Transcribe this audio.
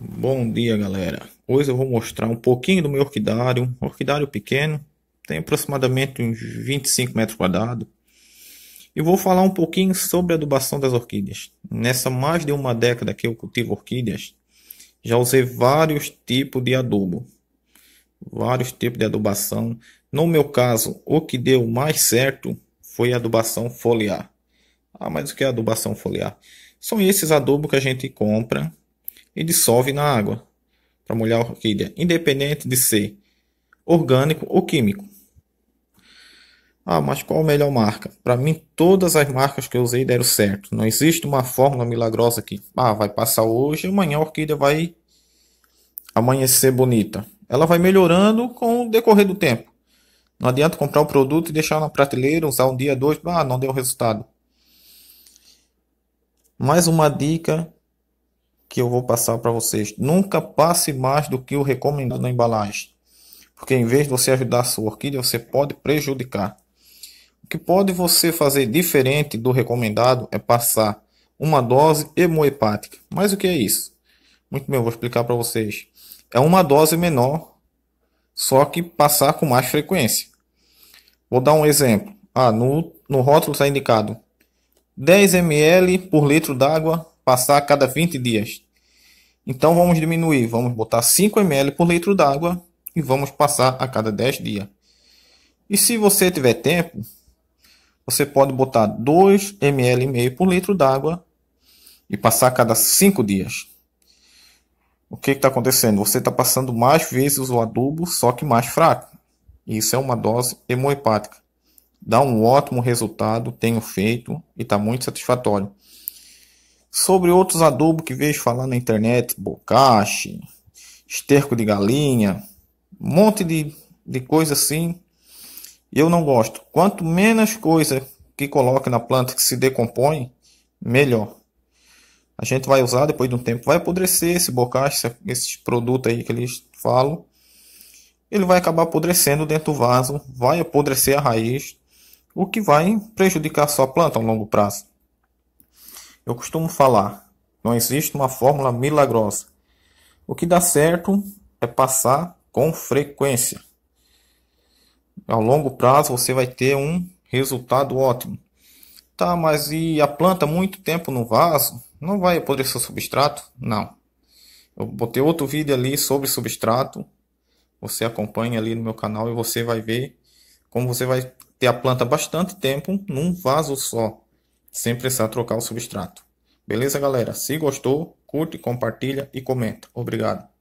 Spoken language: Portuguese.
Bom dia, galera. Hoje eu vou mostrar um pouquinho do meu orquidário, um orquidário pequeno, tem aproximadamente uns 25 metros quadrados. E vou falar um pouquinho sobre a adubação das orquídeas. Nessa mais de uma década que eu cultivo orquídeas, já usei vários tipos de adubo, vários tipos de adubação. No meu caso, o que deu mais certo foi a adubação foliar. Ah, mas o que é adubação foliar? São esses adubos que a gente compra e dissolve na água para molhar a orquídea, independente de ser orgânico ou químico. Ah, mas qual a melhor marca? Para mim, todas as marcas que eu usei deram certo. Não existe uma fórmula milagrosa que ah, vai passar hoje, amanhã a orquídea vai amanhecer bonita. Ela vai melhorando com o decorrer do tempo. Não adianta comprar um produto e deixar na prateleira, usar um dia, dois, ah, não deu resultado. Mais uma dica que eu vou passar para vocês. Nunca passe mais do que o recomendado na embalagem, porque em vez de você ajudar a sua orquídea, você pode prejudicar. O que pode você fazer diferente do recomendado é passar uma dose hemohepática. Mas o que é isso? Muito bem, eu vou explicar para vocês. É uma dose menor, só que passar com mais frequência. Vou dar um exemplo. Ah, no, no rótulo está indicado 10 ml por litro d'água passar a cada 20 dias. Então vamos diminuir, vamos botar 5 ml por litro d'água e vamos passar a cada 10 dias. E se você tiver tempo, você pode botar 2 ml e meio por litro d'água e passar a cada 5 dias. O que está acontecendo? Você está passando mais vezes o adubo, só que mais fraco. Isso é uma dose hemohepática. Dá um ótimo resultado, tenho feito e está muito satisfatório. Sobre outros adubos que vejo falar na internet, bocache, esterco de galinha, um monte de, de coisa assim, eu não gosto. Quanto menos coisa que coloque na planta que se decompõe, melhor. A gente vai usar depois de um tempo, vai apodrecer esse bocache, esse produto aí que eles falam. Ele vai acabar apodrecendo dentro do vaso, vai apodrecer a raiz, o que vai prejudicar a sua planta a longo prazo. Eu costumo falar, não existe uma fórmula milagrosa. O que dá certo é passar com frequência. Ao longo prazo você vai ter um resultado ótimo. Tá, mas e a planta muito tempo no vaso? Não vai apodrecer o substrato? Não. Eu botei outro vídeo ali sobre substrato. Você acompanha ali no meu canal e você vai ver como você vai ter a planta bastante tempo num vaso só sem precisar trocar o substrato. Beleza, galera? Se gostou, curte, compartilha e comenta. Obrigado.